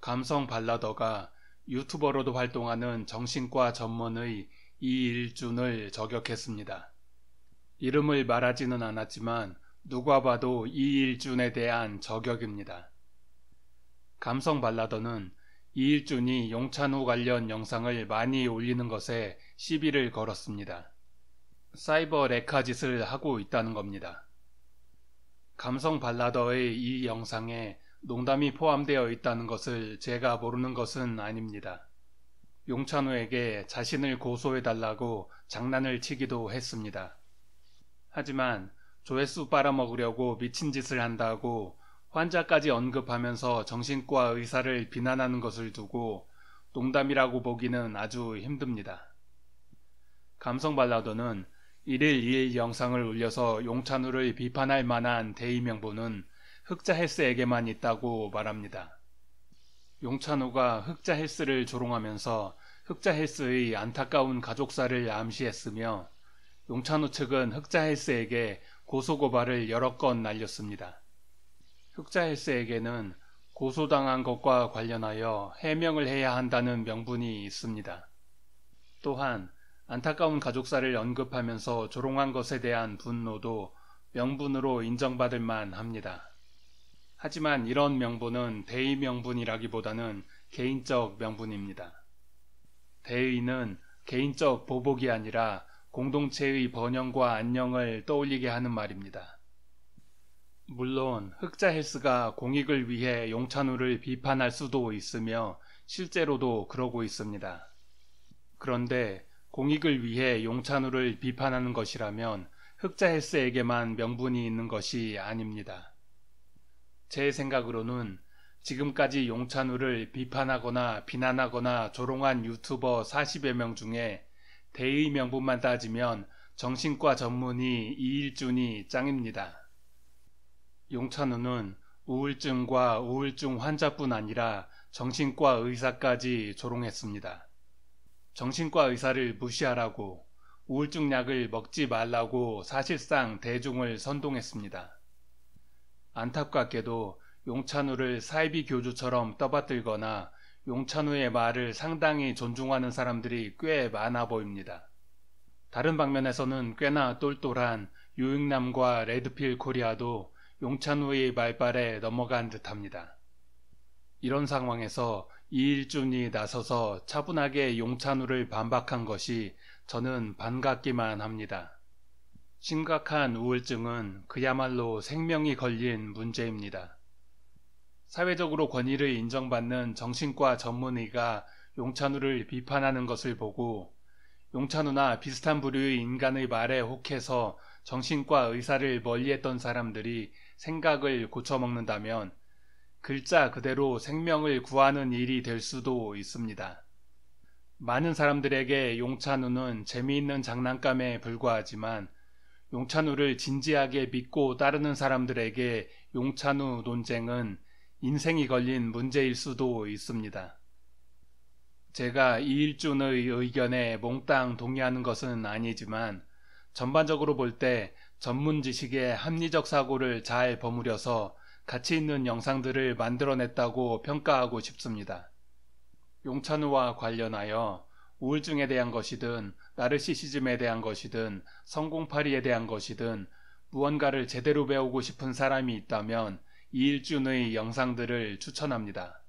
감성 발라더가 유튜버로도 활동하는 정신과 전문의 이일준을 저격했습니다. 이름을 말하지는 않았지만 누가 봐도 이일준에 대한 저격입니다. 감성 발라더는 이일준이 용찬우 관련 영상을 많이 올리는 것에 시비를 걸었습니다. 사이버 레카 짓을 하고 있다는 겁니다. 감성 발라더의 이 영상에 농담이 포함되어 있다는 것을 제가 모르는 것은 아닙니다. 용찬호에게 자신을 고소해달라고 장난을 치기도 했습니다. 하지만 조회수 빨아먹으려고 미친 짓을 한다고 환자까지 언급하면서 정신과 의사를 비난하는 것을 두고 농담이라고 보기는 아주 힘듭니다. 감성 발라드는 1일 2일 영상을 올려서 용찬우를 비판할 만한 대의명분은 흑자 헬스에게만 있다고 말합니다. 용찬호가 흑자 헬스를 조롱하면서 흑자 헬스의 안타까운 가족사를 암시했으며 용찬호 측은 흑자 헬스에게 고소고발을 여러 건 날렸습니다. 흑자 헬스에게는 고소당한 것과 관련하여 해명을 해야 한다는 명분이 있습니다. 또한 안타까운 가족사를 언급하면서 조롱한 것에 대한 분노도 명분으로 인정받을 만 합니다. 하지만 이런 명분은 대의 명분이라기보다는 개인적 명분입니다. 대의는 개인적 보복이 아니라 공동체의 번영과 안녕을 떠올리게 하는 말입니다. 물론 흑자 헬스가 공익을 위해 용찬우를 비판할 수도 있으며 실제로도 그러고 있습니다. 그런데 공익을 위해 용찬우를 비판하는 것이라면 흑자 헬스에게만 명분이 있는 것이 아닙니다. 제 생각으로는 지금까지 용찬우를 비판하거나 비난하거나 조롱한 유튜버 40여 명 중에 대의 명분만 따지면 정신과 전문의 이일준이 짱입니다. 용찬우는 우울증과 우울증 환자뿐 아니라 정신과 의사까지 조롱했습니다. 정신과 의사를 무시하라고 우울증 약을 먹지 말라고 사실상 대중을 선동했습니다. 안타깝게도 용찬우를 사이비 교주처럼 떠받들거나 용찬우의 말을 상당히 존중하는 사람들이 꽤 많아 보입니다. 다른 방면에서는 꽤나 똘똘한 유익남과 레드필 코리아도 용찬우의 말발에 넘어간 듯합니다. 이런 상황에서 이일준이 나서서 차분하게 용찬우를 반박한 것이 저는 반갑기만 합니다. 심각한 우울증은 그야말로 생명이 걸린 문제입니다. 사회적으로 권위를 인정받는 정신과 전문의가 용찬우를 비판하는 것을 보고 용찬우나 비슷한 부류의 인간의 말에 혹해서 정신과 의사를 멀리했던 사람들이 생각을 고쳐먹는다면 글자 그대로 생명을 구하는 일이 될 수도 있습니다. 많은 사람들에게 용찬우는 재미있는 장난감에 불과하지만 용찬우를 진지하게 믿고 따르는 사람들에게 용찬우 논쟁은 인생이 걸린 문제일 수도 있습니다. 제가 이일준의 의견에 몽땅 동의하는 것은 아니지만 전반적으로 볼 때 전문 지식의 합리적 사고를 잘 버무려서 가치 있는 영상들을 만들어냈다고 평가하고 싶습니다. 용찬우와 관련하여 우울증에 대한 것이든 나르시시즘에 대한 것이든 성공팔이에 대한 것이든 무언가를 제대로 배우고 싶은 사람이 있다면 이일준의 영상들을 추천합니다.